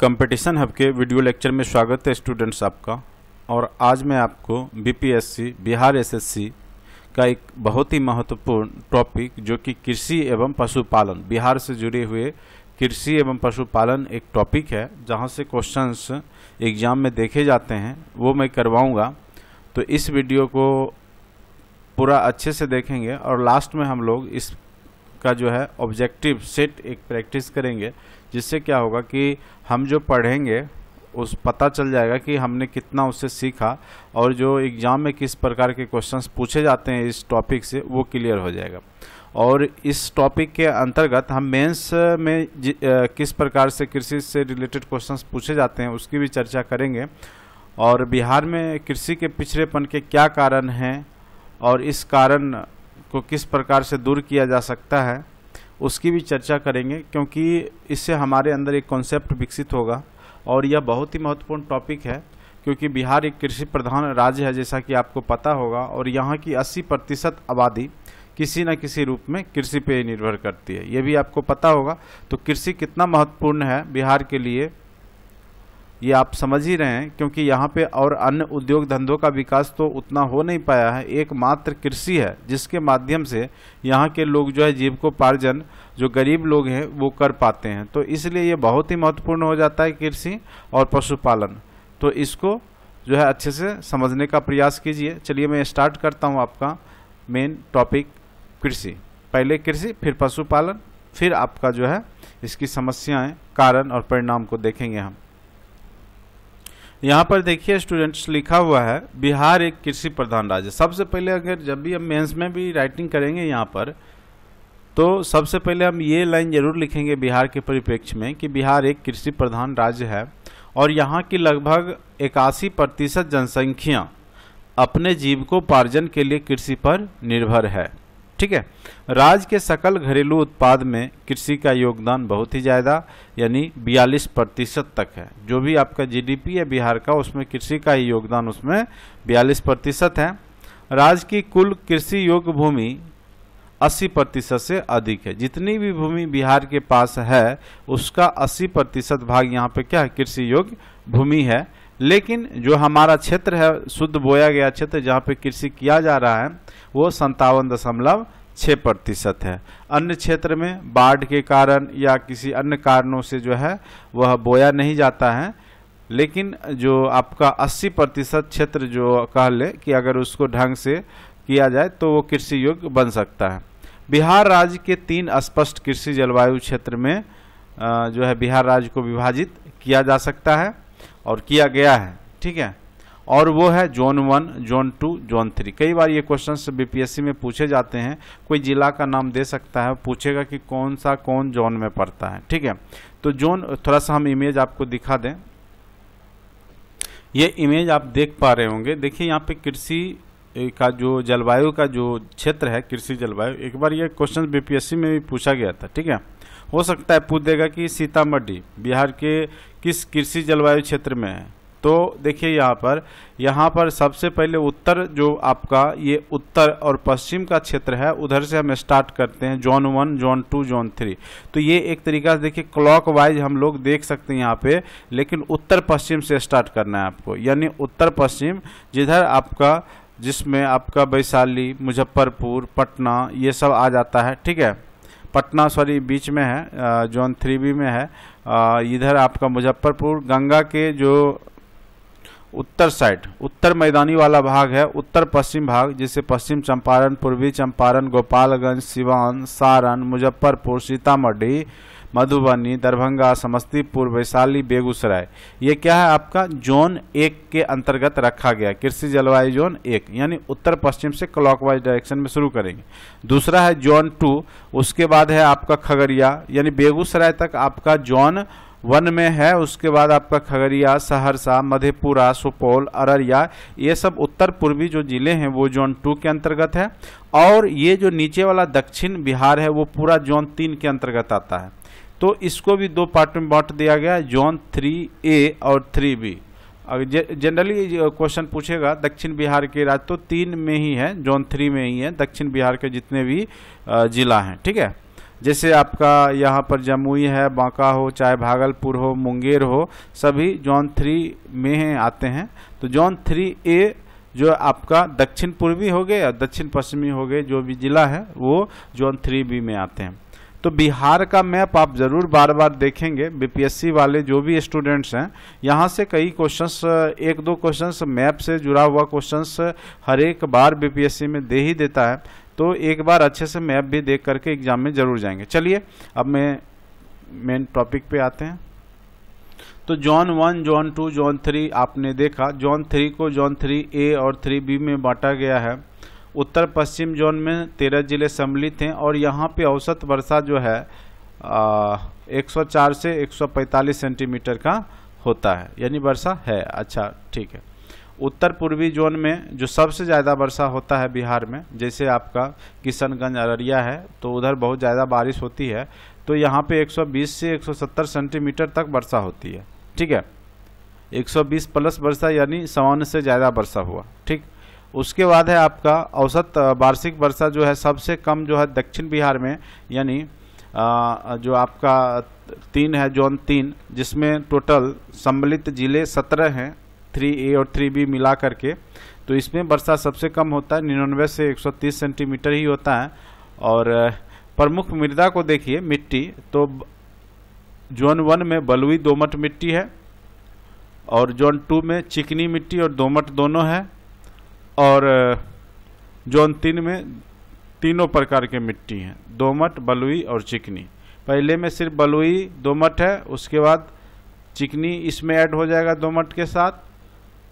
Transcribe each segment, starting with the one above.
competition hub के video lecture में स्वागत है स्टूडेंट्स आपका और आज मैं आपको बीपीएससी बिहार एसएससी का एक बहुत ही महत्वपूर्ण टॉपिक जो कि कृषि एवं पशुपालन बिहार से जुड़े हुए कृषि एवं पशुपालन एक टॉपिक है जहां से क्वेश्चंस एग्जाम में देखे जाते हैं वो मैं करवाऊंगा तो इस वीडियो को पूरा अच्छे से देखेंगे और लास्ट में हम लोग इस का जो है ऑब्जेक्टिव सेट एक प्रैक्टिस करेंगे जिससे क्या होगा कि हम जो पढ़ेंगे उस पता चल जाएगा कि हमने कितना उससे सीखा और जो एग्ज़ाम में किस प्रकार के क्वेश्चंस पूछे जाते हैं इस टॉपिक से वो क्लियर हो जाएगा और इस टॉपिक के अंतर्गत हम मेंस में आ, किस प्रकार से कृषि से रिलेटेड क्वेश्चंस पूछे जाते हैं उसकी भी चर्चा करेंगे और बिहार में कृषि के पिछड़ेपन के क्या कारण हैं और इस कारण को किस प्रकार से दूर किया जा सकता है उसकी भी चर्चा करेंगे क्योंकि इससे हमारे अंदर एक कॉन्सेप्ट विकसित होगा और यह बहुत ही महत्वपूर्ण टॉपिक है क्योंकि बिहार एक कृषि प्रधान राज्य है जैसा कि आपको पता होगा और यहाँ की अस्सी प्रतिशत आबादी किसी न किसी रूप में कृषि पर निर्भर करती है ये भी आपको पता होगा तो कृषि कितना महत्वपूर्ण है बिहार के लिए ये आप समझ ही रहे हैं क्योंकि यहाँ पे और अन्य उद्योग धंधों का विकास तो उतना हो नहीं पाया है एकमात्र कृषि है जिसके माध्यम से यहाँ के लोग जो है जीवकोपार्जन जो गरीब लोग हैं वो कर पाते हैं तो इसलिए ये बहुत ही महत्वपूर्ण हो जाता है कृषि और पशुपालन तो इसको जो है अच्छे से समझने का प्रयास कीजिए चलिए मैं स्टार्ट करता हूँ आपका मेन टॉपिक कृषि पहले कृषि फिर पशुपालन फिर आपका जो है इसकी समस्याएं कारण और परिणाम को देखेंगे हम यहाँ पर देखिए स्टूडेंट्स लिखा हुआ है बिहार एक कृषि प्रधान राज्य सबसे पहले अगर जब भी हम मेंस में भी राइटिंग करेंगे यहाँ पर तो सबसे पहले हम ये लाइन जरूर लिखेंगे बिहार के परिप्रेक्ष्य में कि बिहार एक कृषि प्रधान राज्य है और यहाँ की लगभग इक्यासी प्रतिशत जनसंख्या अपने जीविकोपार्जन के लिए कृषि पर निर्भर है ठीक है राज्य के सकल घरेलू उत्पाद में कृषि का योगदान बहुत ही ज़्यादा यानी बयालीस प्रतिशत तक है जो भी आपका जीडीपी है बिहार का उसमें कृषि का ही योगदान उसमें बयालीस प्रतिशत है राज्य की कुल कृषि योग्य भूमि 80 प्रतिशत से अधिक है जितनी भी भूमि बिहार के पास है उसका 80 प्रतिशत भाग यहाँ पे क्या है कृषि योग्य भूमि है लेकिन जो हमारा क्षेत्र है शुद्ध बोया गया क्षेत्र जहाँ पे कृषि किया जा रहा है वो संतावन दशमलव छः प्रतिशत है अन्य क्षेत्र में बाढ़ के कारण या किसी अन्य कारणों से जो है वह बोया नहीं जाता है लेकिन जो आपका 80 प्रतिशत क्षेत्र जो कह ले कि अगर उसको ढंग से किया जाए तो वो कृषि योग्य बन सकता है बिहार राज्य के तीन स्पष्ट कृषि जलवायु क्षेत्र में जो है बिहार राज्य को विभाजित किया जा सकता है और किया गया है ठीक है और वो है zone one zone two zone three कई बार ये क्वेश्चन बीपीएससी में पूछे जाते हैं कोई जिला का नाम दे सकता है पूछेगा कि कौन सा कौन जोन में पड़ता है ठीक है तो जोन थोड़ा सा हम इमेज आपको दिखा दें ये इमेज आप देख पा रहे होंगे देखिए यहाँ पे कृषि का जो जलवायु का जो क्षेत्र है कृषि जलवायु एक बार ये क्वेश्चन बीपीएससी में भी पूछा गया था ठीक है हो सकता है पूछ देगा कि सीतामढ़ी बिहार के किस कृषि जलवायु क्षेत्र में है तो देखिए यहाँ पर यहाँ पर सबसे पहले उत्तर जो आपका ये उत्तर और पश्चिम का क्षेत्र है उधर से हम स्टार्ट करते हैं zone one zone two zone three तो ये एक तरीका से देखिए क्लॉक वाइज हम लोग देख सकते हैं यहाँ पे लेकिन उत्तर पश्चिम से स्टार्ट करना है आपको यानी उत्तर पश्चिम जिधर आपका जिसमें आपका वैशाली मुजफ्फरपुर पटना ये सब आ जाता है ठीक है पटना सॉरी बीच में है जोन थ्री बी में है इधर आपका मुजफ्फरपुर गंगा के जो उत्तर साइड उत्तर मैदानी वाला भाग है उत्तर पश्चिम भाग जिसे पश्चिम चंपारण पूर्वी चंपारण गोपालगंज सिवान सारण मुजफ्फरपुर सीतामढ़ी मधुबनी दरभंगा समस्तीपुर वैशाली बेगूसराय ये क्या है आपका जोन एक के अंतर्गत रखा गया कृषि जलवायु जोन एक यानी उत्तर पश्चिम से क्लॉकवाइज डायरेक्शन में शुरू करेंगे दूसरा है जोन टू उसके बाद है आपका खगड़िया यानी बेगूसराय तक आपका जोन वन में है उसके बाद आपका खगड़िया सहरसा मधेपुरा सुपौल अररिया ये सब उत्तर पूर्वी जो जिले हैं वो जोन टू के अंतर्गत है और ये जो नीचे वाला दक्षिण बिहार है वो पूरा जोन तीन के अंतर्गत आता है तो इसको भी दो पार्ट में बांट दिया गया जोन थ्री ए और थ्री बी जनरली क्वेश्चन पूछेगा दक्षिण बिहार के राज्य तो तीन में ही है जोन थ्री में ही है दक्षिण बिहार के जितने भी जिला हैं ठीक है जैसे आपका यहाँ पर जमुई है बांका हो चाहे भागलपुर हो मुंगेर हो सभी जोन थ्री में आते हैं तो जोन थ्री ए जो आपका दक्षिण पूर्वी हो गए और दक्षिण पश्चिमी हो गए जो भी जिला है वो जोन थ्री बी में आते हैं तो बिहार का मैप आप ज़रूर बार बार देखेंगे बीपीएससी वाले जो भी स्टूडेंट्स हैं यहाँ से कई क्वेश्चंस एक दो क्वेश्चंस मैप से जुड़ा हुआ क्वेश्चंस हर एक बार बीपीएससी में दे ही देता है तो एक बार अच्छे से मैप भी देख करके एग्जाम में ज़रूर जाएंगे चलिए अब मैं मेन टॉपिक पे आते हैं तो zone one zone two zone three आपने देखा जॉन थ्री को जॉन थ्री ए और थ्री बी में बांटा गया है उत्तर पश्चिम जोन में तेरह जिले सम्मिलित हैं और यहाँ पे औसत वर्षा जो है आ, 104 से 145 सेंटीमीटर का होता है यानी वर्षा है अच्छा ठीक है उत्तर पूर्वी जोन में जो सबसे ज़्यादा वर्षा होता है बिहार में जैसे आपका किशनगंज अररिया है तो उधर बहुत ज़्यादा बारिश होती है तो यहाँ पे 120 से 170 सेंटीमीटर तक वर्षा होती है ठीक है 120 प्लस वर्षा यानी सामान्य से ज़्यादा वर्षा हुआ ठीक उसके बाद है आपका औसत वार्षिक वर्षा जो है सबसे कम जो है दक्षिण बिहार में यानी जो आपका तीन है जोन तीन जिसमें टोटल सम्मिलित ज़िले सत्रह हैं थ्री ए और थ्री बी मिला करके तो इसमें वर्षा सबसे कम होता है निन्यानवे से 130 सेंटीमीटर ही होता है और प्रमुख मृदा को देखिए मिट्टी तो जोन वन में बलुई दोमट मिट्टी है और जोन टू में चिकनी मिट्टी और दोमट दोनों है और जोन तीन में तीनों प्रकार के मिट्टी हैं दोमट बलुई और चिकनी पहले में सिर्फ बलुई दोमट है उसके बाद चिकनी इसमें ऐड हो जाएगा दोमट के साथ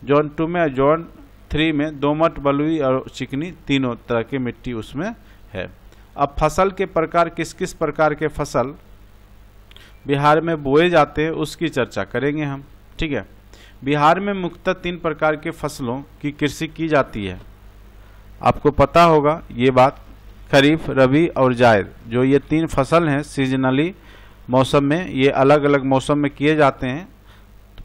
जोन टू में और जोन थ्री में दोमट बलुई और चिकनी तीनों तरह की मिट्टी उसमें है अब फसल के प्रकार किस किस प्रकार के फसल बिहार में बोए जाते हैं उसकी चर्चा करेंगे हम ठीक है बिहार में मुख्यतः तीन प्रकार के फसलों की कृषि की जाती है आपको पता होगा ये बात खरीफ रबी और जायद जो ये तीन फसल हैं सीजनली मौसम में ये अलग अलग मौसम में किए जाते हैं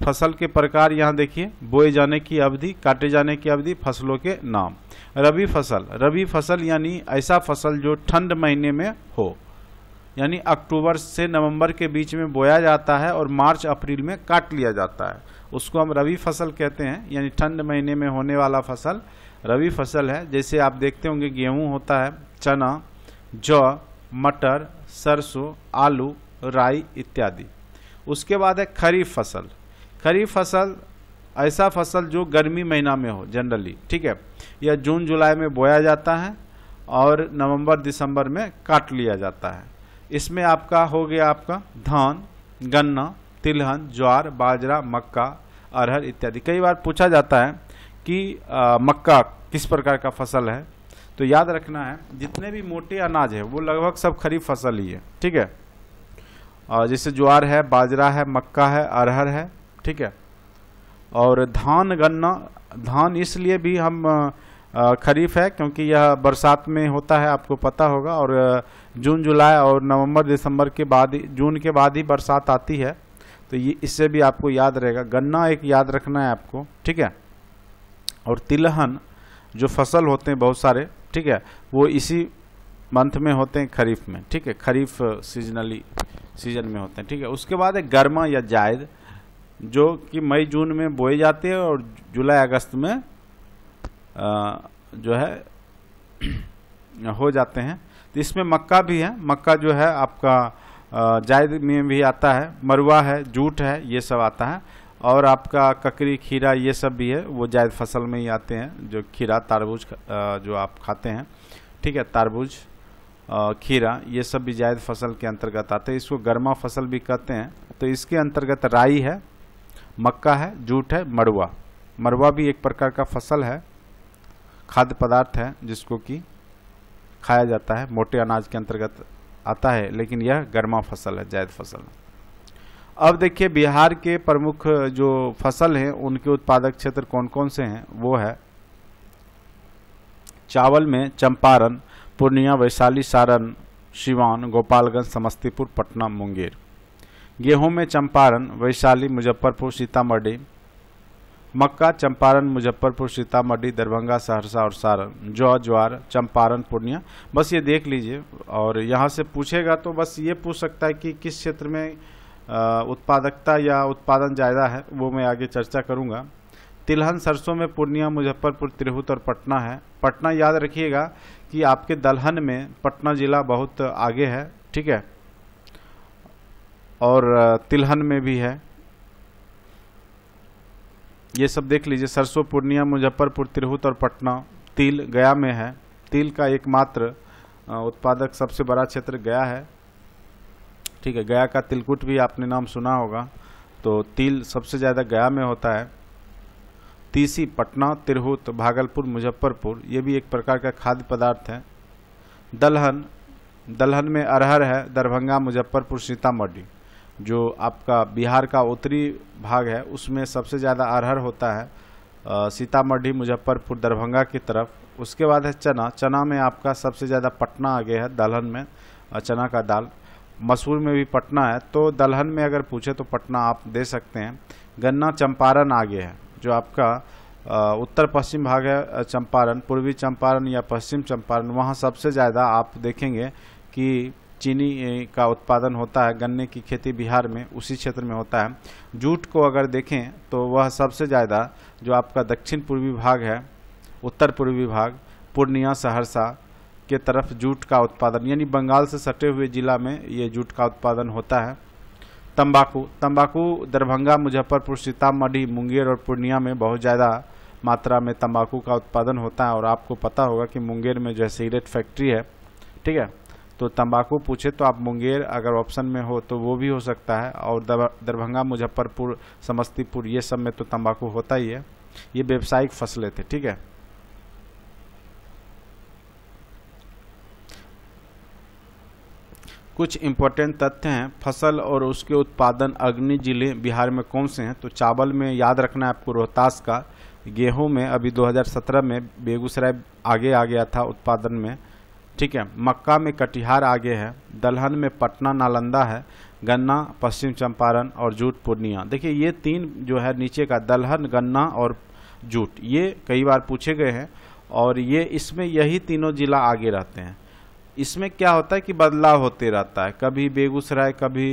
फसल के प्रकार यहाँ देखिए बोए जाने की अवधि काटे जाने की अवधि फसलों के नाम रबी फसल रबी फसल यानी ऐसा फसल जो ठंड महीने में हो यानी अक्टूबर से नवंबर के बीच में बोया जाता है और मार्च अप्रैल में काट लिया जाता है उसको हम रबी फसल कहते हैं यानी ठंड महीने में होने वाला फसल रबी फसल है जैसे आप देखते होंगे गेहूँ होता है चना जौ मटर सरसों आलू राई इत्यादि उसके बाद है खरीफ फसल खरीफ फसल ऐसा फसल जो गर्मी महीना में हो जनरली ठीक है या जून जुलाई में बोया जाता है और नवंबर दिसंबर में काट लिया जाता है इसमें आपका हो गया आपका धान गन्ना तिलहन ज्वार बाजरा मक्का अरहर इत्यादि कई बार पूछा जाता है कि आ, मक्का किस प्रकार का फसल है तो याद रखना है जितने भी मोटे अनाज है वो लगभग सब खरीफ फसल ही है ठीक है और जैसे ज्वार है बाजरा है मक्का है अरहर है ठीक है और धान गन्ना धान इसलिए भी हम खरीफ है क्योंकि यह बरसात में होता है आपको पता होगा और जून जुलाई और नवंबर दिसंबर के बाद जून के बाद ही बरसात आती है तो ये इससे भी आपको याद रहेगा गन्ना एक याद रखना है आपको ठीक है और तिलहन जो फसल होते हैं बहुत सारे ठीक है वो इसी मंथ में होते हैं खरीफ में ठीक है खरीफ सीजनली सीजन में होते हैं ठीक है उसके बाद है गर्मा या जायद जो कि मई जून में बोए जाते हैं और जुलाई अगस्त में जो है हो जाते हैं तो इसमें मक्का भी है मक्का जो है आपका जायद में भी आता है मरुआ है जूट है ये सब आता है और आपका ककरी खीरा ये सब भी है वो जायद फसल में ही आते हैं जो खीरा तारबूज जो आप खाते हैं ठीक है तारबूज खीरा ये सब भी जायद फसल के अंतर्गत आते हैं इसको गर्मा फसल भी कहते हैं तो इसके अंतर्गत राई है मक्का है जूट है मड़ुआ मड़ुआ भी एक प्रकार का फसल है खाद्य पदार्थ है जिसको कि खाया जाता है मोटे अनाज के अंतर्गत आता है लेकिन यह गर्मा फसल है जायद फसल है अब देखिए बिहार के प्रमुख जो फसल हैं उनके उत्पादक क्षेत्र कौन कौन से हैं वो है चावल में चंपारण पूर्णिया वैशाली सारण सिवान गोपालगंज समस्तीपुर पटना मुंगेर गेहूं में चंपारण वैशाली मुजफ्फरपुर सीतामढ़ी मक्का चंपारण मुजफ्फरपुर सीतामढ़ी दरभंगा सहरसा और सारण जौ ज्वार चंपारण पूर्णिया बस ये देख लीजिए और यहाँ से पूछेगा तो बस ये पूछ सकता है कि किस क्षेत्र में उत्पादकता या उत्पादन ज़्यादा है वो मैं आगे चर्चा करूँगा तिलहन सरसों में पूर्णिया मुजफ्फरपुर तिरहुत और पटना है पटना याद रखिएगा कि आपके दलहन में पटना ज़िला बहुत आगे है ठीक है और तिलहन में भी है ये सब देख लीजिए सरसों पूर्णिया मुजफ्फरपुर तिरहुत और पटना तिल गया में है तिल का एकमात्र उत्पादक सबसे बड़ा क्षेत्र गया है ठीक है गया का तिलकुट भी आपने नाम सुना होगा तो तिल सबसे ज़्यादा गया में होता है तीसी पटना तिरहुत भागलपुर मुजफ्फरपुर ये भी एक प्रकार का खाद्य पदार्थ है दलहन दलहन में अरहर है दरभंगा मुजफ्फरपुर सीतामढ़ी जो आपका बिहार का उत्तरी भाग है उसमें सबसे ज़्यादा अरहर होता है सीतामढ़ी मुजफ्फरपुर दरभंगा की तरफ उसके बाद है चना चना में आपका सबसे ज़्यादा पटना आगे है दलहन में चना का दाल मसूर में भी पटना है तो दलहन में अगर पूछे तो पटना आप दे सकते हैं गन्ना चंपारण आगे है जो आपका उत्तर पश्चिम भाग है चंपारण पूर्वी चंपारण या पश्चिम चंपारण वहाँ सबसे ज़्यादा आप देखेंगे कि चीनी का उत्पादन होता है गन्ने की खेती बिहार में उसी क्षेत्र में होता है जूट को अगर देखें तो वह सबसे ज़्यादा जो आपका दक्षिण पूर्वी भाग है उत्तर पूर्वी भाग पूर्णिया सहरसा के तरफ जूट का उत्पादन यानी बंगाल से सटे हुए जिला में ये जूट का उत्पादन होता है तंबाकू तंबाकू दरभंगा मुजफ्फरपुर सीतामढ़ी मुंगेर और पूर्णिया में बहुत ज़्यादा मात्रा में तंबाकू का उत्पादन होता है और आपको पता होगा कि मुंगेर में जो है सिगरेट फैक्ट्री है ठीक है तो तंबाकू पूछे तो आप मुंगेर अगर ऑप्शन में हो तो वो भी हो सकता है और दरभंगा मुजफ्फरपुर समस्तीपुर ये सब में तो तंबाकू होता ही है ये व्यावसायिक फसलें थे ठीक है कुछ इम्पोर्टेंट तथ्य हैं फसल और उसके उत्पादन अग्नि जिले बिहार में कौन से हैं तो चावल में याद रखना है आपको रोहतास का गेहूं में अभी 2017 में बेगूसराय आगे आ गया था उत्पादन में ठीक है मक्का में कटिहार आगे है दलहन में पटना नालंदा है गन्ना पश्चिम चंपारण और जूट पूर्णिया देखिए ये तीन जो है नीचे का दलहन गन्ना और जूट ये कई बार पूछे गए हैं और ये इसमें यही तीनों जिला आगे रहते हैं इसमें क्या होता है कि बदलाव होते रहता है कभी बेगूसराय कभी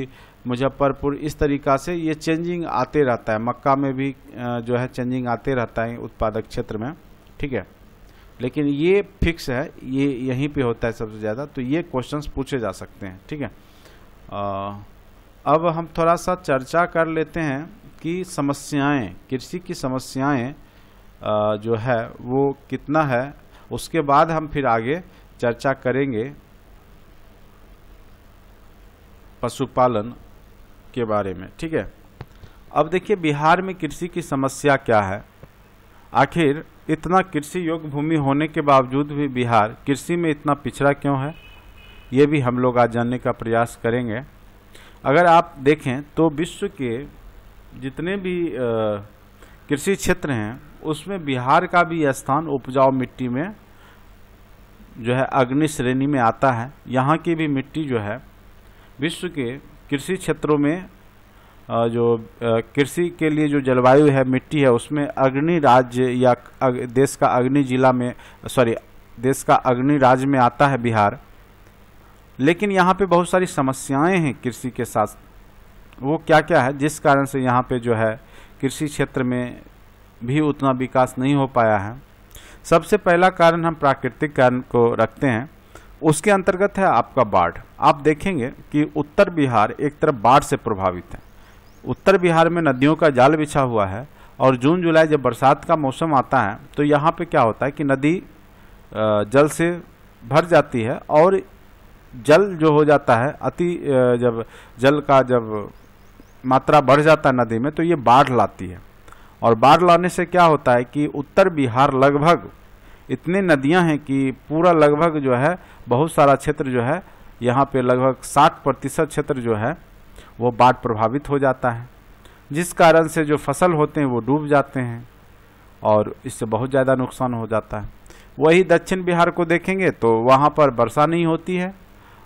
मुजफ्फरपुर इस तरीका से ये चेंजिंग आते रहता है मक्का में भी जो है चेंजिंग आते रहता है उत्पादक क्षेत्र में ठीक है लेकिन ये फिक्स है ये यहीं पे होता है सबसे ज़्यादा तो ये क्वेश्चंस पूछे जा सकते हैं ठीक है आ, अब हम थोड़ा सा चर्चा कर लेते हैं कि समस्याएं कृषि की समस्याएं जो है वो कितना है उसके बाद हम फिर आगे चर्चा करेंगे पशुपालन के बारे में ठीक है अब देखिए बिहार में कृषि की समस्या क्या है आखिर इतना कृषि योग्य भूमि होने के बावजूद भी बिहार कृषि में इतना पिछड़ा क्यों है ये भी हम लोग आज जानने का प्रयास करेंगे अगर आप देखें तो विश्व के जितने भी कृषि क्षेत्र हैं उसमें बिहार का भी स्थान उपजाऊ मिट्टी में जो है अग्नि श्रेणी में आता है यहाँ की भी मिट्टी जो है विश्व के कृषि क्षेत्रों में जो कृषि के लिए जो जलवायु है मिट्टी है उसमें अग्नि राज्य या देश का अग्नि जिला में सॉरी देश का अग्नि राज्य में आता है बिहार लेकिन यहाँ पे बहुत सारी समस्याएं हैं कृषि के साथ वो क्या क्या है जिस कारण से यहाँ पे जो है कृषि क्षेत्र में भी उतना विकास नहीं हो पाया है सबसे पहला कारण हम प्राकृतिक कारण को रखते हैं उसके अंतर्गत है आपका बाढ़ आप देखेंगे कि उत्तर बिहार एक तरफ बाढ़ से प्रभावित है उत्तर बिहार में नदियों का जाल बिछा हुआ है और जून जुलाई जब बरसात का मौसम आता है तो यहाँ पे क्या होता है कि नदी जल से भर जाती है और जल जो हो जाता है अति जब जल का जब मात्रा बढ़ जाता है नदी में तो ये बाढ़ लाती है और बाढ़ लाने से क्या होता है कि उत्तर बिहार लगभग इतनी नदियां हैं कि पूरा लगभग जो है बहुत सारा क्षेत्र जो है यहाँ पे लगभग साठ प्रतिशत क्षेत्र जो है वो बाढ़ प्रभावित हो जाता है जिस कारण से जो फसल होते हैं वो डूब जाते हैं और इससे बहुत ज़्यादा नुकसान हो जाता है वही दक्षिण बिहार को देखेंगे तो वहाँ पर वर्षा नहीं होती है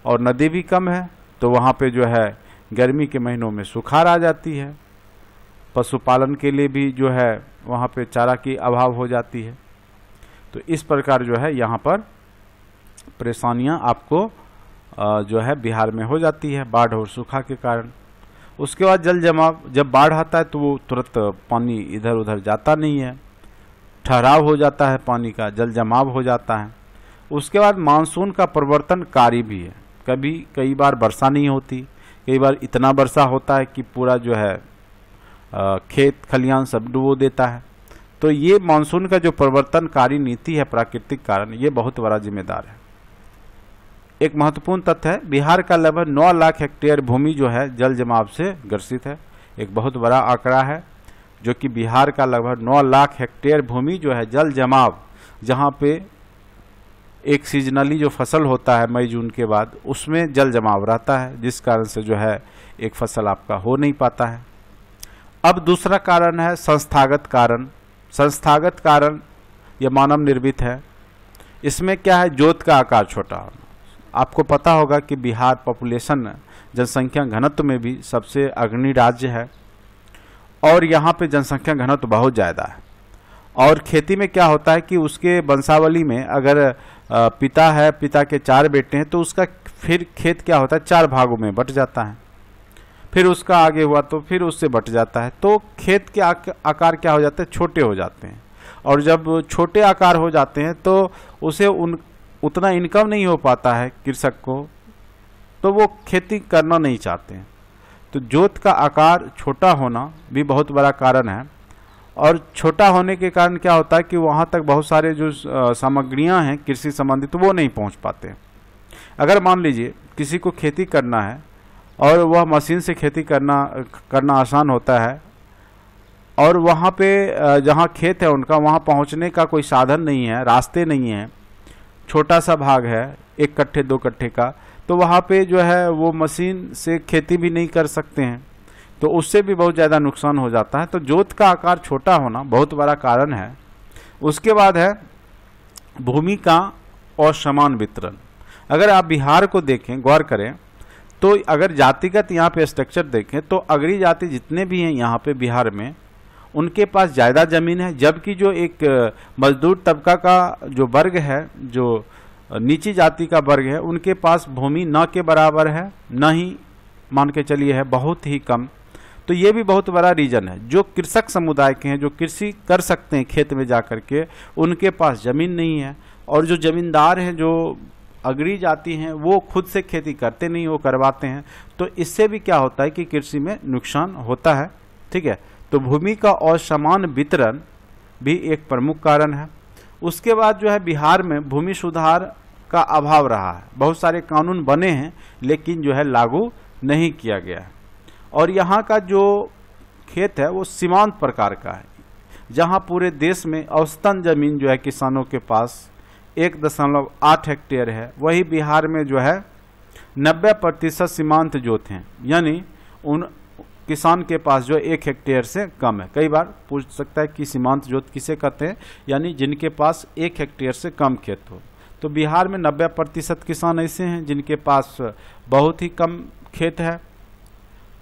और नदी भी कम है तो वहाँ पे जो है गर्मी के महीनों में सुखार आ जाती है पशुपालन के लिए भी जो है वहाँ पे चारा की अभाव हो जाती है तो इस प्रकार जो है यहाँ पर परेशानियाँ आपको जो है बिहार में हो जाती है बाढ़ और सूखा के कारण उसके बाद जल जमाव जब बाढ़ आता है तो वो तुरंत पानी इधर उधर जाता नहीं है ठहराव हो जाता है पानी का जल जमाव हो जाता है उसके बाद मानसून का परिवर्तन भी है कभी कई बार वर्षा नहीं होती कई बार इतना वर्षा होता है कि पूरा जो है खेत खलिहान सब डुबो देता है तो ये मानसून का जो परिवर्तनकारी नीति है प्राकृतिक कारण ये बहुत बड़ा जिम्मेदार है एक महत्वपूर्ण तथ्य है बिहार का लगभग नौ लाख हेक्टेयर भूमि जो है जल जमाव से ग्रसित है एक बहुत बड़ा आंकड़ा है जो कि बिहार का लगभग नौ लाख हेक्टेयर भूमि जो है जल जमाव जहाँ पे एक सीजनली जो फसल होता है मई जून के बाद उसमें जल जमाव रहता है जिस कारण से जो है एक फसल आपका हो नहीं पाता है अब दूसरा कारण है संस्थागत कारण संस्थागत कारण यह मानव निर्मित है इसमें क्या है जोत का आकार छोटा होना आपको पता होगा कि बिहार पॉपुलेशन जनसंख्या घनत्व में भी सबसे अग्रणी राज्य है और यहाँ पे जनसंख्या घनत्व बहुत ज़्यादा है और खेती में क्या होता है कि उसके वंशावली में अगर पिता है पिता के चार बेटे हैं तो उसका फिर खेत क्या होता है चार भागों में बट जाता है फिर उसका आगे हुआ तो फिर उससे बट जाता है तो खेत के आकार क्या हो जाते हैं छोटे हो जाते हैं और जब छोटे आकार हो जाते हैं तो उसे उन उतना इनकम नहीं हो पाता है कृषक को तो वो खेती करना नहीं चाहते हैं तो जोत का आकार छोटा होना भी बहुत बड़ा कारण है और छोटा होने के कारण क्या होता है कि वहाँ तक बहुत सारे जो सामग्रियाँ हैं कृषि संबंधित तो वो नहीं पहुँच पाते अगर मान लीजिए किसी को खेती करना है और वह मशीन से खेती करना करना आसान होता है और वहाँ पे जहाँ खेत है उनका वहाँ पहुँचने का कोई साधन नहीं है रास्ते नहीं हैं छोटा सा भाग है एक कट्ठे दो कट्ठे का तो वहाँ पे जो है वो मशीन से खेती भी नहीं कर सकते हैं तो उससे भी बहुत ज़्यादा नुकसान हो जाता है तो जोत का आकार छोटा होना बहुत बड़ा कारण है उसके बाद है भूमि का और समान वितरण अगर आप बिहार को देखें गौर करें तो अगर जातिगत यहाँ पे स्ट्रक्चर देखें तो अगली जाति जितने भी हैं यहाँ पे बिहार में उनके पास ज्यादा ज़मीन है जबकि जो एक मजदूर तबका का जो वर्ग है जो नीची जाति का वर्ग है उनके पास भूमि न के बराबर है न ही मान के चलिए है बहुत ही कम तो ये भी बहुत बड़ा रीजन है जो कृषक समुदाय के हैं जो कृषि कर सकते हैं खेत में जा कर के उनके पास ज़मीन नहीं है और जो ज़मींदार हैं जो अगड़ी जाती हैं वो खुद से खेती करते नहीं वो करवाते हैं तो इससे भी क्या होता है कि कृषि में नुकसान होता है ठीक है तो भूमि का असमान वितरण भी एक प्रमुख कारण है उसके बाद जो है बिहार में भूमि सुधार का अभाव रहा है बहुत सारे कानून बने हैं लेकिन जो है लागू नहीं किया गया है और यहाँ का जो खेत है वो सीमांत प्रकार का है जहाँ पूरे देश में औसतन जमीन जो है किसानों के पास एक दशमलव आठ हेक्टेयर है वही बिहार में जो है नब्बे प्रतिशत सीमांत जोत हैं यानी उन किसान के पास जो एक हेक्टेयर से कम है कई बार पूछ सकता है कि सीमांत जोत किसे कहते हैं यानी जिनके पास एक हेक्टेयर से कम खेत हो तो बिहार में नब्बे प्रतिशत किसान ऐसे हैं जिनके पास बहुत ही कम खेत है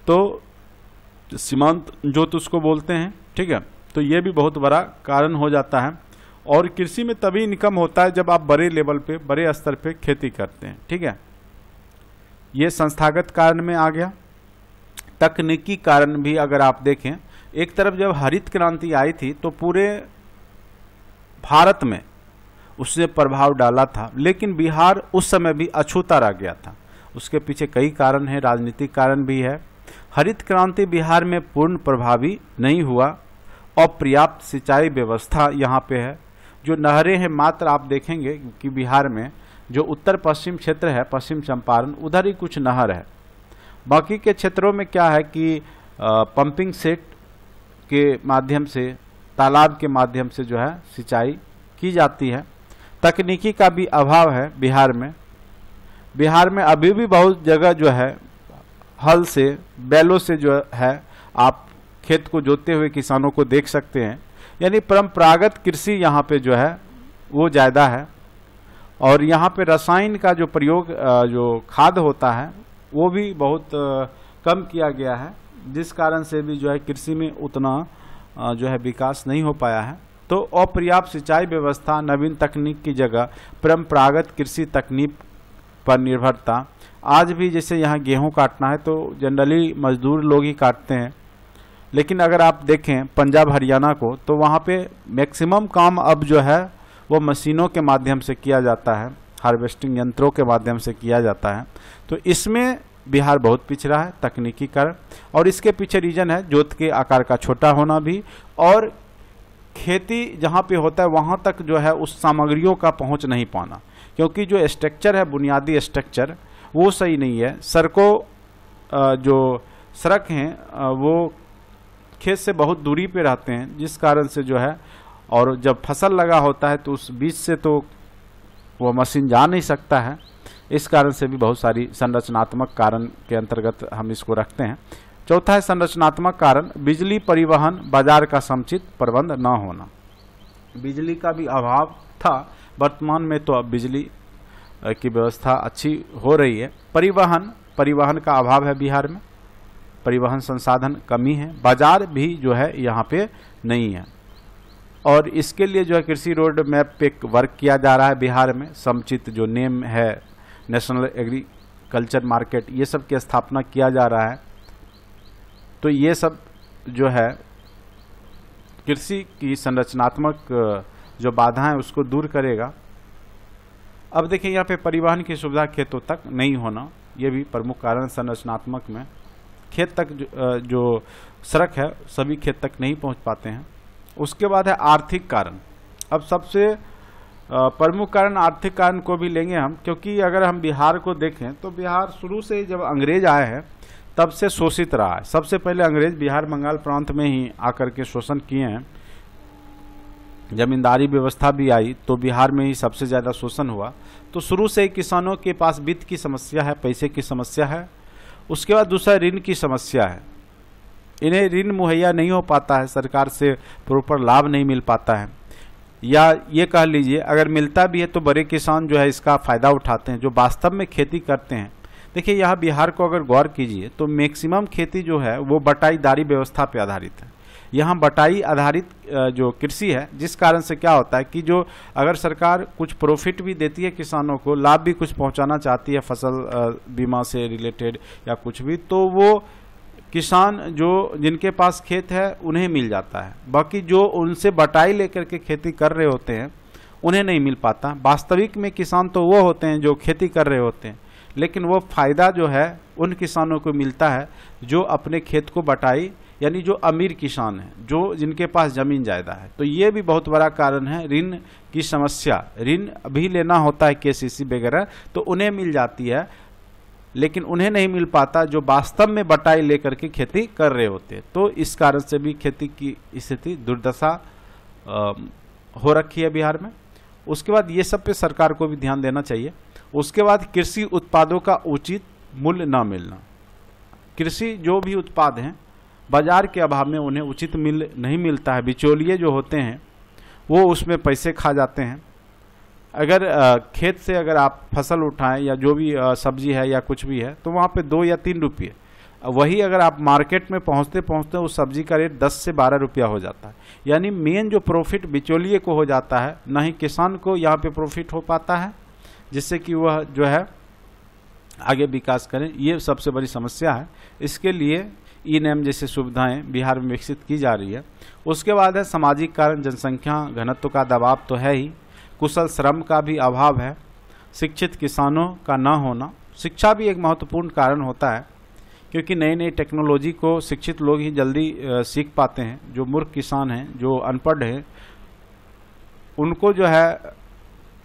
तो सीमांत जोत उसको बोलते हैं ठीक है तो ये भी बहुत बड़ा कारण हो जाता है और कृषि में तभी इनकम होता है जब आप बड़े लेवल पे बड़े स्तर पे खेती करते हैं ठीक है ये संस्थागत कारण में आ गया तकनीकी कारण भी अगर आप देखें एक तरफ जब हरित क्रांति आई थी तो पूरे भारत में उसने प्रभाव डाला था लेकिन बिहार उस समय भी अछूता रह गया था उसके पीछे कई कारण हैं राजनीतिक कारण भी है हरित क्रांति बिहार में पूर्ण प्रभावी नहीं हुआ और पर्याप्त सिंचाई व्यवस्था यहाँ पे है जो नहरें हैं मात्र आप देखेंगे कि बिहार में जो उत्तर पश्चिम क्षेत्र है पश्चिम चंपारण उधर ही कुछ नहर है बाकी के क्षेत्रों में क्या है कि पंपिंग सेट के माध्यम से तालाब के माध्यम से जो है सिंचाई की जाती है तकनीकी का भी अभाव है बिहार में बिहार में अभी भी बहुत जगह जो है हल से बैलों से जो है आप खेत को जोतते हुए किसानों को देख सकते हैं यानी परंपरागत कृषि यहाँ पे जो है वो ज़्यादा है और यहाँ पे रसायन का जो प्रयोग जो खाद होता है वो भी बहुत कम किया गया है जिस कारण से भी जो है कृषि में उतना जो है विकास नहीं हो पाया है तो अपर्याप्त सिंचाई व्यवस्था नवीन तकनीक की जगह परंपरागत कृषि तकनीक पर निर्भरता आज भी जैसे यहाँ गेहूँ काटना है तो जनरली मजदूर लोग ही काटते हैं लेकिन अगर आप देखें पंजाब हरियाणा को तो वहाँ पे मैक्सिमम काम अब जो है वो मशीनों के माध्यम से किया जाता है हार्वेस्टिंग यंत्रों के माध्यम से किया जाता है तो इसमें बिहार बहुत पिछड़ा है तकनीकी कारण और इसके पीछे रीजन है जोत के आकार का छोटा होना भी और खेती जहाँ पे होता है वहाँ तक जो है उस सामग्रियों का पहुँच नहीं पाना क्योंकि जो स्ट्रक्चर है बुनियादी स्ट्रक्चर वो सही नहीं है सड़कों जो सड़क हैं वो खेत से बहुत दूरी पे रहते हैं जिस कारण से जो है और जब फसल लगा होता है तो उस बीज से तो वो मशीन जा नहीं सकता है इस कारण से भी बहुत सारी संरचनात्मक कारण के अंतर्गत हम इसको रखते हैं चौथा है संरचनात्मक कारण बिजली परिवहन बाजार का समुचित प्रबंध न होना बिजली का भी अभाव था वर्तमान में तो अब बिजली की व्यवस्था अच्छी हो रही है परिवहन परिवहन का अभाव है बिहार में परिवहन संसाधन कमी है बाजार भी जो है यहाँ पे नहीं है और इसके लिए जो है कृषि रोड मैप पे वर्क किया जा रहा है बिहार में समुचित जो नेम है नेशनल एग्रीकल्चर मार्केट ये सब की स्थापना किया जा रहा है तो ये सब जो है कृषि की संरचनात्मक जो बाधाएं उसको दूर करेगा अब देखिए यहाँ पे परिवहन की सुविधा खेतों तक नहीं होना ये भी प्रमुख कारण संरचनात्मक में खेत तक जो, जो सड़क है सभी खेत तक नहीं पहुँच पाते हैं उसके बाद है आर्थिक कारण अब सबसे प्रमुख कारण आर्थिक कारण को भी लेंगे हम क्योंकि अगर हम बिहार को देखें तो बिहार शुरू से जब अंग्रेज आए हैं तब से शोषित रहा है सबसे पहले अंग्रेज बिहार बंगाल प्रांत में ही आकर के शोषण किए हैं जमींदारी व्यवस्था भी आई तो बिहार में ही सबसे ज़्यादा शोषण हुआ तो शुरू से किसानों के पास वित्त की समस्या है पैसे की समस्या है उसके बाद दूसरा ऋण की समस्या है इन्हें ऋण मुहैया नहीं हो पाता है सरकार से प्रॉपर लाभ नहीं मिल पाता है या ये कह लीजिए अगर मिलता भी है तो बड़े किसान जो है इसका फ़ायदा उठाते हैं जो वास्तव में खेती करते हैं देखिए यहाँ बिहार को अगर गौर कीजिए तो मैक्सिमम खेती जो है वो बटाईदारी व्यवस्था पर आधारित है यहाँ बटाई आधारित जो कृषि है जिस कारण से क्या होता है कि जो अगर सरकार कुछ प्रॉफिट भी देती है किसानों को लाभ भी कुछ पहुँचाना चाहती है फसल बीमा से रिलेटेड या कुछ भी तो वो किसान जो जिनके पास खेत है उन्हें मिल जाता है बाकी जो उनसे बटाई लेकर के खेती कर रहे होते हैं उन्हें नहीं मिल पाता वास्तविक में किसान तो वो होते हैं जो खेती कर रहे होते हैं लेकिन वो फ़ायदा जो है उन किसानों को मिलता है जो अपने खेत को बटाई यानी जो अमीर किसान हैं जो जिनके पास ज़मीन जायदा है तो ये भी बहुत बड़ा कारण है ऋण की समस्या ऋण भी लेना होता है के वगैरह तो उन्हें मिल जाती है लेकिन उन्हें नहीं मिल पाता जो वास्तव में बटाई लेकर के खेती कर रहे होते तो इस कारण से भी खेती की स्थिति दुर्दशा हो रखी है बिहार में उसके बाद ये सब पे सरकार को भी ध्यान देना चाहिए उसके बाद कृषि उत्पादों का उचित मूल्य न मिलना कृषि जो भी उत्पाद हैं बाजार के अभाव में उन्हें उचित मिल नहीं मिलता है बिचौलिए जो होते हैं वो उसमें पैसे खा जाते हैं अगर खेत से अगर आप फसल उठाएं या जो भी सब्जी है या कुछ भी है तो वहाँ पे दो या तीन रुपये वही अगर आप मार्केट में पहुँचते पहुँचते उस सब्जी का रेट दस से बारह रुपया हो जाता है यानी मेन जो प्रॉफिट बिचौलिए को हो जाता है ना ही किसान को यहाँ पे प्रॉफिट हो पाता है जिससे कि वह जो है आगे विकास करें ये सबसे बड़ी समस्या है इसके लिए ई e नेम जैसी सुविधाएं बिहार में विकसित की जा रही है उसके बाद है सामाजिक कारण जनसंख्या घनत्व का दबाव तो है ही कुशल श्रम का भी अभाव है शिक्षित किसानों का न होना शिक्षा भी एक महत्वपूर्ण कारण होता है क्योंकि नई नई टेक्नोलॉजी को शिक्षित लोग ही जल्दी सीख पाते हैं जो मूर्ख किसान हैं जो अनपढ़ हैं उनको जो है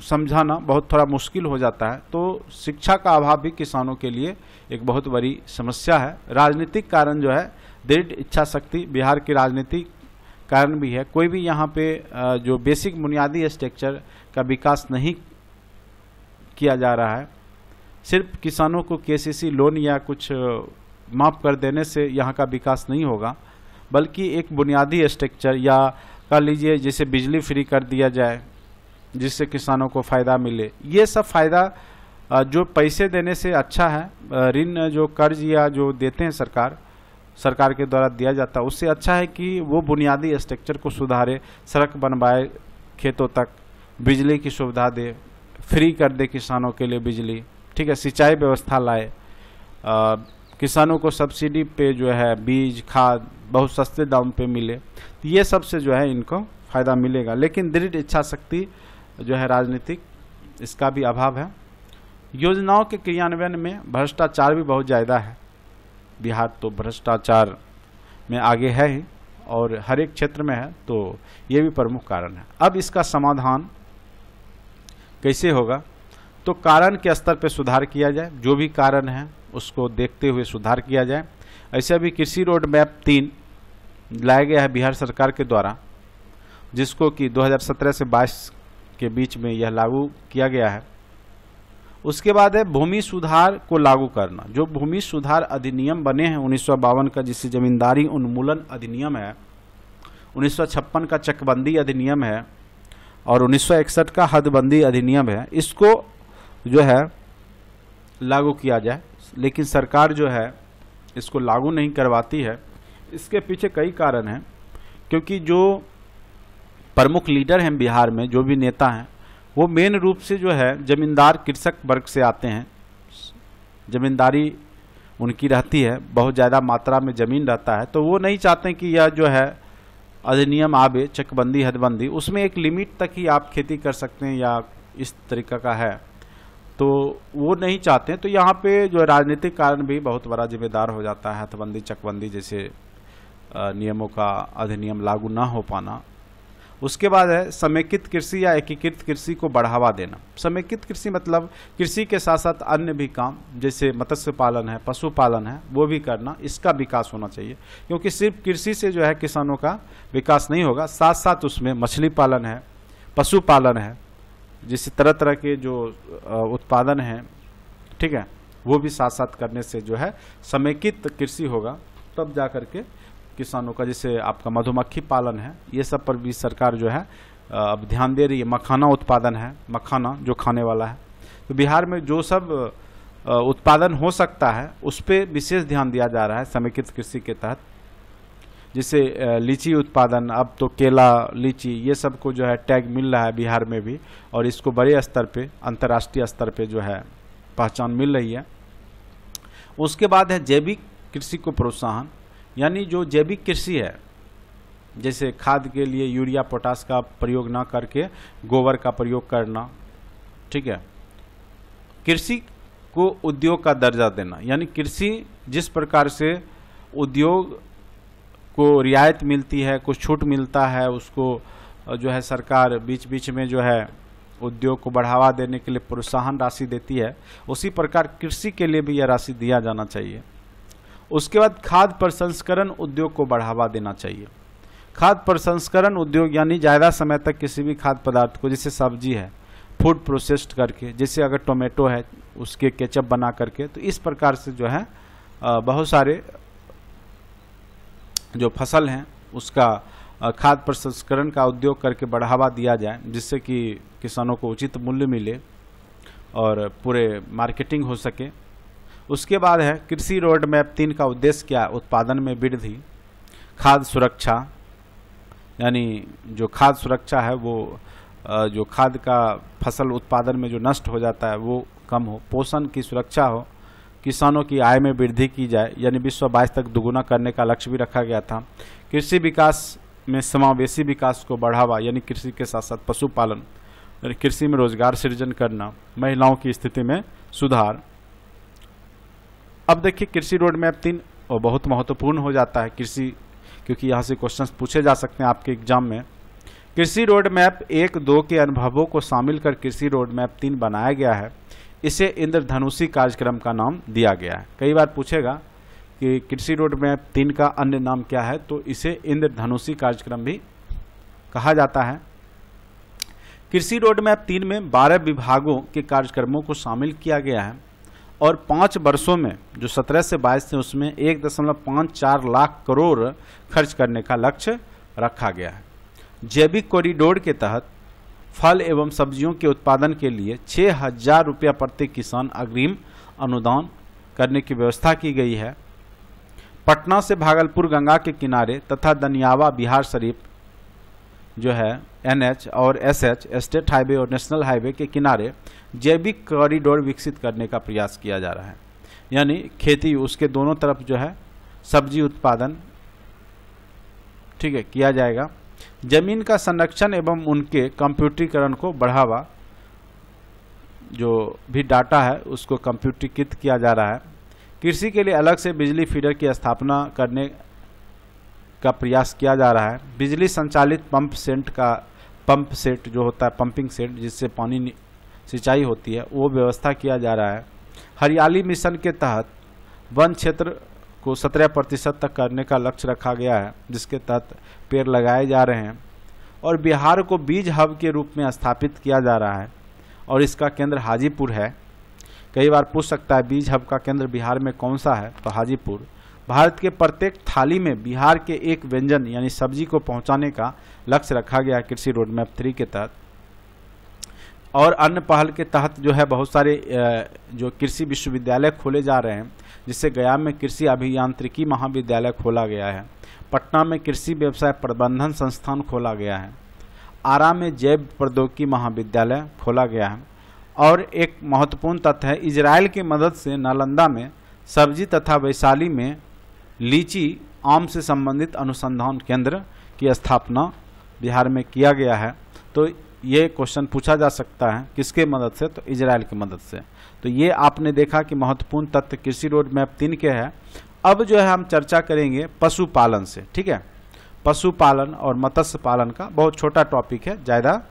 समझाना बहुत थोड़ा मुश्किल हो जाता है तो शिक्षा का अभाव भी किसानों के लिए एक बहुत बड़ी समस्या है राजनीतिक कारण जो है दृढ़ इच्छा शक्ति बिहार की राजनीतिक कारण भी है कोई भी यहाँ पे जो बेसिक बुनियादी स्ट्रक्चर का विकास नहीं किया जा रहा है सिर्फ किसानों को केसीसी लोन या कुछ माफ़ कर देने से यहाँ का विकास नहीं होगा बल्कि एक बुनियादी स्ट्रक्चर या कह लीजिए जैसे बिजली फ्री कर दिया जाए जिससे किसानों को फ़ायदा मिले ये सब फ़ायदा जो पैसे देने से अच्छा है ऋण जो कर्ज या जो देते हैं सरकार सरकार के द्वारा दिया जाता है उससे अच्छा है कि वो बुनियादी स्ट्रक्चर को सुधारे सड़क बनवाए खेतों तक बिजली की सुविधा दे फ्री कर दे किसानों के लिए बिजली ठीक है सिंचाई व्यवस्था लाए आ, किसानों को सब्सिडी पे जो है बीज खाद बहुत सस्ते दाम पे मिले तो ये सब से जो है इनको फ़ायदा मिलेगा लेकिन दृढ़ इच्छा शक्ति जो है राजनीतिक इसका भी अभाव है योजनाओं के क्रियान्वयन में भ्रष्टाचार भी बहुत ज़्यादा है बिहार तो भ्रष्टाचार में आगे है ही और हर एक क्षेत्र में है तो ये भी प्रमुख कारण है अब इसका समाधान कैसे होगा तो कारण के स्तर पर सुधार किया जाए जो भी कारण है उसको देखते हुए सुधार किया जाए ऐसे अभी कृषि रोड मैप तीन लाया गया है बिहार सरकार के द्वारा जिसको कि 2017 से 22 के बीच में यह लागू किया गया है उसके बाद है भूमि सुधार को लागू करना जो भूमि सुधार अधिनियम बने हैं उन्नीस का जिसे जमींदारी उन्मूलन अधिनियम है उन्नीस का चकबंदी अधिनियम है और 1961 का हदबंदी अधिनियम है इसको जो है लागू किया जाए लेकिन सरकार जो है इसको लागू नहीं करवाती है इसके पीछे कई कारण हैं क्योंकि जो प्रमुख लीडर हैं बिहार में जो भी नेता हैं वो मेन रूप से जो है ज़मींदार कृषक वर्ग से आते हैं ज़मींदारी उनकी रहती है बहुत ज़्यादा मात्रा में ज़मीन रहता है तो वो नहीं चाहते कि यह जो है अधिनियम आबे चकबंदी हदबंदी उसमें एक लिमिट तक ही आप खेती कर सकते हैं या इस तरीका का है तो वो नहीं चाहते तो यहाँ पे जो राजनीतिक कारण भी बहुत बड़ा जिम्मेदार हो जाता है हथबंदी चकबंदी जैसे नियमों का अधिनियम लागू ना हो पाना उसके बाद है समेकित कृषि या एकीकृत कृषि को बढ़ावा देना समेकित कृषि मतलब कृषि के साथ साथ अन्य भी काम जैसे मत्स्य पालन है पशुपालन है वो भी करना इसका विकास होना चाहिए क्योंकि सिर्फ कृषि से जो है किसानों का विकास नहीं होगा साथ साथ उसमें मछली पालन है पशुपालन है जिससे तरह तरह के जो उत्पादन हैं ठीक है वो भी साथ साथ करने से जो है समेकित कृषि होगा तब जा करके किसानों का जैसे आपका मधुमक्खी पालन है ये सब पर भी सरकार जो है अब ध्यान दे रही है मखाना उत्पादन है मखाना जो खाने वाला है तो बिहार में जो सब उत्पादन हो सकता है उस पर विशेष ध्यान दिया जा रहा है समेकित कृषि के तहत जैसे लीची उत्पादन अब तो केला लीची ये सब को जो है टैग मिल रहा है बिहार में भी और इसको बड़े स्तर पे अंतर्राष्ट्रीय स्तर पे जो है पहचान मिल रही है उसके बाद है जैविक कृषि को प्रोत्साहन यानी जो जैविक कृषि है जैसे खाद के लिए यूरिया पोटास का प्रयोग ना करके गोबर का प्रयोग करना ठीक है कृषि को उद्योग का दर्जा देना यानी कृषि जिस प्रकार से उद्योग को रियायत मिलती है कुछ छूट मिलता है उसको जो है सरकार बीच बीच में जो है उद्योग को बढ़ावा देने के लिए प्रोत्साहन राशि देती है उसी प्रकार कृषि के लिए भी यह राशि दिया जाना चाहिए उसके बाद खाद प्रसंस्करण उद्योग को बढ़ावा देना चाहिए खाद्य प्रसंस्करण उद्योग यानी ज़्यादा समय तक किसी भी खाद्य पदार्थ को जैसे सब्जी है फूड प्रोसेस्ड करके जैसे अगर टोमेटो है उसके केचप बना करके तो इस प्रकार से जो है बहुत सारे जो फसल हैं उसका खाद्य प्रसंस्करण का उद्योग करके बढ़ावा दिया जाए जिससे कि किसानों को उचित मूल्य मिले और पूरे मार्केटिंग हो सके उसके बाद है कृषि रोड मैप तीन का उद्देश्य क्या उत्पादन में वृद्धि खाद्य सुरक्षा यानी जो खाद्य सुरक्षा है वो जो खाद का फसल उत्पादन में जो नष्ट हो जाता है वो कम हो पोषण की सुरक्षा हो किसानों की आय में वृद्धि की जाए यानी विश्व बाईस तक दुगुना करने का लक्ष्य भी रखा गया था कृषि विकास में समावेशी विकास को बढ़ावा यानी कृषि के साथ साथ पशुपालन कृषि में रोजगार सृजन करना महिलाओं की स्थिति में सुधार अब देखिए कृषि रोड मैप तीन और बहुत महत्वपूर्ण हो जाता है कृषि क्योंकि यहाँ से क्वेश्चन पूछे जा सकते हैं आपके एग्जाम में कृषि रोड मैप एक दो के अनुभवों को शामिल कर कृषि रोड मैप तीन बनाया गया है इसे इंद्रधनुषी कार्यक्रम का नाम दिया गया है कई बार पूछेगा कि कृषि रोड मैप तीन का अन्य नाम क्या है तो इसे इंद्रधनुषी कार्यक्रम भी कहा जाता है कृषि रोड मैप तीन में बारह विभागों के कार्यक्रमों को शामिल किया गया है और पाँच वर्षों में जो सत्रह से बाईस थे उसमें एक दशमलव पाँच चार लाख करोड़ खर्च करने का लक्ष्य रखा गया है जैविक कॉरिडोर के तहत फल एवं सब्जियों के उत्पादन के लिए छः हजार रुपया प्रति किसान अग्रिम अनुदान करने की व्यवस्था की गई है पटना से भागलपुर गंगा के किनारे तथा दनियावा बिहार शरीफ जो है एनएच और एसएच स्टेट हाईवे और नेशनल हाईवे के किनारे जैविक कॉरिडोर विकसित करने का प्रयास किया जा रहा है यानी खेती उसके दोनों तरफ जो है सब्जी उत्पादन ठीक है किया जाएगा जमीन का संरक्षण एवं उनके कंप्यूटरीकरण को बढ़ावा जो भी डाटा है उसको कंप्यूटरीकृत किया जा रहा है कृषि के लिए अलग से बिजली फीडर की स्थापना करने का प्रयास किया जा रहा है बिजली संचालित पंप सेट का पंप सेट जो होता है पंपिंग सेट जिससे पानी सिंचाई होती है वो व्यवस्था किया जा रहा है हरियाली मिशन के तहत वन क्षेत्र को सत्रह प्रतिशत तक करने का लक्ष्य रखा गया है जिसके तहत पेड़ लगाए जा रहे हैं और बिहार को बीज हब के रूप में स्थापित किया जा रहा है और इसका केंद्र हाजीपुर है कई बार पूछ सकता है बीज हब का केंद्र बिहार में कौन सा है तो हाजीपुर भारत के प्रत्येक थाली में बिहार के एक व्यंजन यानी सब्जी को पहुंचाने का लक्ष्य रखा गया कृषि रोडमैप थ्री के तहत और अन्य पहल के तहत जो है बहुत सारे जो कृषि विश्वविद्यालय खोले जा रहे हैं जिससे गया में कृषि अभियांत्रिकी महाविद्यालय खोला गया है पटना में कृषि व्यवसाय प्रबंधन संस्थान खोला गया है आरा में जैव प्रौद्योगिकी महाविद्यालय खोला गया है और एक महत्वपूर्ण तथ्य है इसराइल की मदद से नालंदा में सब्जी तथा वैशाली में लीची आम से संबंधित अनुसंधान केंद्र की स्थापना बिहार में किया गया है तो ये क्वेश्चन पूछा जा सकता है किसके मदद से तो इजराइल की मदद से तो ये आपने देखा कि महत्वपूर्ण तत्व कृषि रोड मैप तीन के है अब जो है हम चर्चा करेंगे पशुपालन से ठीक है पशुपालन और मत्स्य पालन का बहुत छोटा टॉपिक है ज़्यादा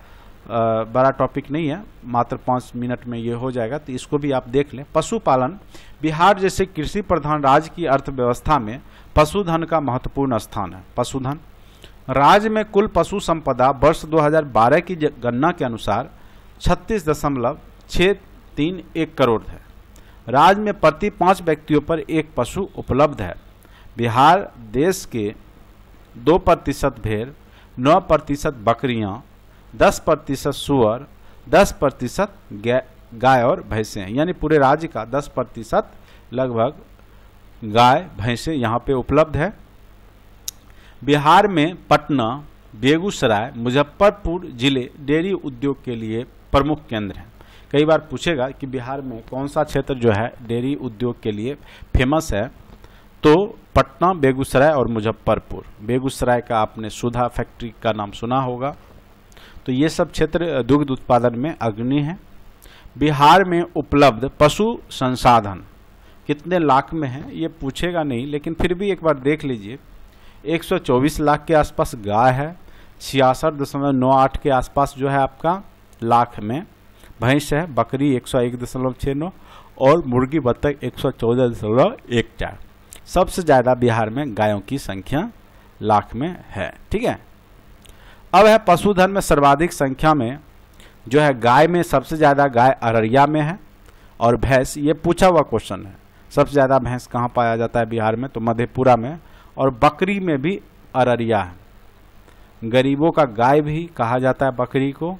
बड़ा टॉपिक नहीं है मात्र पाँच मिनट में ये हो जाएगा तो इसको भी आप देख लें पशुपालन बिहार जैसे कृषि प्रधान राज्य की अर्थव्यवस्था में पशुधन का महत्वपूर्ण स्थान है पशुधन राज्य में कुल पशु संपदा वर्ष 2012 की गणना के अनुसार छत्तीस दशमलव छः तीन एक करोड़ है राज्य में प्रति पाँच व्यक्तियों पर एक पशु उपलब्ध है बिहार देश के दो प्रतिशत भेड़ नौ प्रतिशत बकरियाँ दस प्रतिशत सुअर दस प्रतिशत गाय और भैंसें हैं यानी पूरे राज्य का दस प्रतिशत लगभग गाय भैंसें यहाँ पे उपलब्ध है बिहार में पटना बेगूसराय मुजफ्फरपुर जिले डेयरी उद्योग के लिए प्रमुख केंद्र हैं कई बार पूछेगा कि बिहार में कौन सा क्षेत्र जो है डेयरी उद्योग के लिए फेमस है तो पटना बेगूसराय और मुजफ्फरपुर बेगूसराय का आपने सुधा फैक्ट्री का नाम सुना होगा तो ये सब क्षेत्र दुग्ध उत्पादन में अग्नि है बिहार में उपलब्ध पशु संसाधन कितने लाख में है ये पूछेगा नहीं लेकिन फिर भी एक बार देख लीजिए 124 लाख के आसपास गाय है छियासठ दशमलव नौ आठ के आसपास जो है आपका लाख में भैंस है बकरी एक सौ एक दशमलव छः नौ और मुर्गी बत्तख एक सौ चौदह दशमलव एक चार सबसे ज़्यादा बिहार में गायों की संख्या लाख में है ठीक है अब है पशुधन में सर्वाधिक संख्या में जो है गाय में सबसे ज़्यादा गाय अररिया में है और भैंस ये पूछा हुआ क्वेश्चन है सबसे ज़्यादा भैंस कहाँ पाया जाता है बिहार में तो मधेपुरा में और बकरी में भी अररिया है गरीबों का गाय भी कहा जाता है बकरी को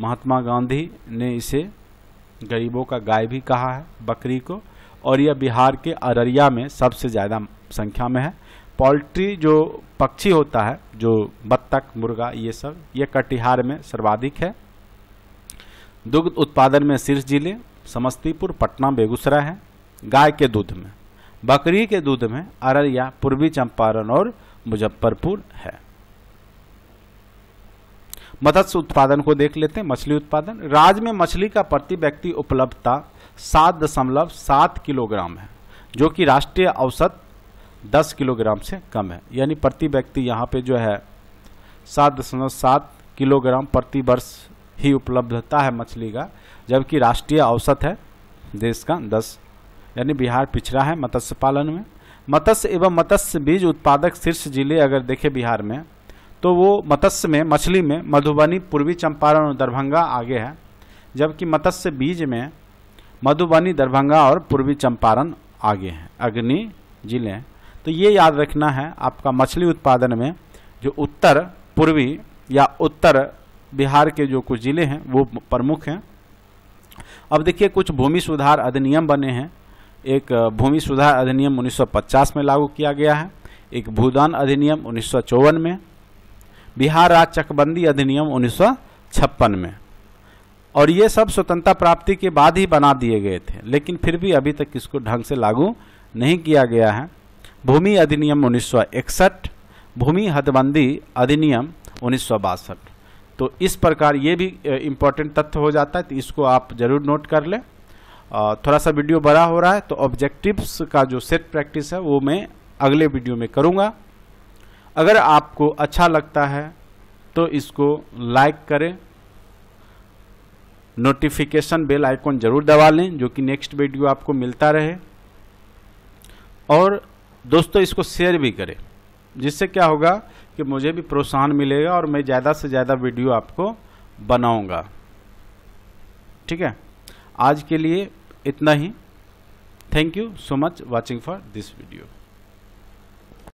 महात्मा गांधी ने इसे गरीबों का गाय भी कहा है बकरी को और यह बिहार के अररिया में सबसे ज़्यादा संख्या में है पोल्ट्री जो पक्षी होता है जो बत्तख मुर्गा ये सब ये कटिहार में सर्वाधिक है दुग्ध उत्पादन में शीर्ष जिले समस्तीपुर पटना बेगूसराय है गाय के दूध में बकरी के दूध में अररिया पूर्वी चंपारण और मुजफ्फरपुर है मत्स्य उत्पादन को देख लेते हैं मछली उत्पादन राज्य में मछली का प्रति व्यक्ति उपलब्धता सात दशमलव सात किलोग्राम है जो कि राष्ट्रीय औसत दस किलोग्राम से कम है यानी प्रति व्यक्ति यहाँ पे जो है सात दशमलव सात किलोग्राम प्रति वर्ष ही उपलब्धता है मछली का जबकि राष्ट्रीय औसत है देश का दस यानी बिहार पिछड़ा है मत्स्य पालन में मत्स्य एवं मत्स्य बीज उत्पादक शीर्ष जिले अगर देखें बिहार में तो वो मत्स्य में मछली में मधुबनी पूर्वी चंपारण और दरभंगा आगे है जबकि मत्स्य बीज में मधुबनी दरभंगा और पूर्वी चंपारण आगे हैं अग्नि जिले हैं तो ये याद रखना है आपका मछली उत्पादन में जो उत्तर पूर्वी या उत्तर बिहार के जो कुछ ज़िले हैं वो प्रमुख हैं अब देखिए कुछ भूमि सुधार अधिनियम बने हैं एक भूमि सुधार अधिनियम 1950 में लागू किया गया है एक भूदान अधिनियम उन्नीस में बिहार राज्य चकबंदी अधिनियम उन्नीस में और ये सब स्वतंत्रता प्राप्ति के बाद ही बना दिए गए थे लेकिन फिर भी अभी तक इसको ढंग से लागू नहीं किया गया है भूमि अधिनियम उन्नीस भूमि हदबंदी अधिनियम उन्नीस तो इस प्रकार ये भी इम्पोर्टेंट तथ्य हो जाता है तो इसको आप जरूर नोट कर लें थोड़ा सा वीडियो बड़ा हो रहा है तो ऑब्जेक्टिव्स का जो सेट प्रैक्टिस है वो मैं अगले वीडियो में करूँगा अगर आपको अच्छा लगता है तो इसको लाइक करें नोटिफिकेशन बेल आइकॉन जरूर दबा लें जो कि नेक्स्ट वीडियो आपको मिलता रहे और दोस्तों इसको शेयर भी करें जिससे क्या होगा कि मुझे भी प्रोत्साहन मिलेगा और मैं ज़्यादा से ज़्यादा वीडियो आपको बनाऊंगा ठीक है आज के लिए इतना ही thank you so much watching for this video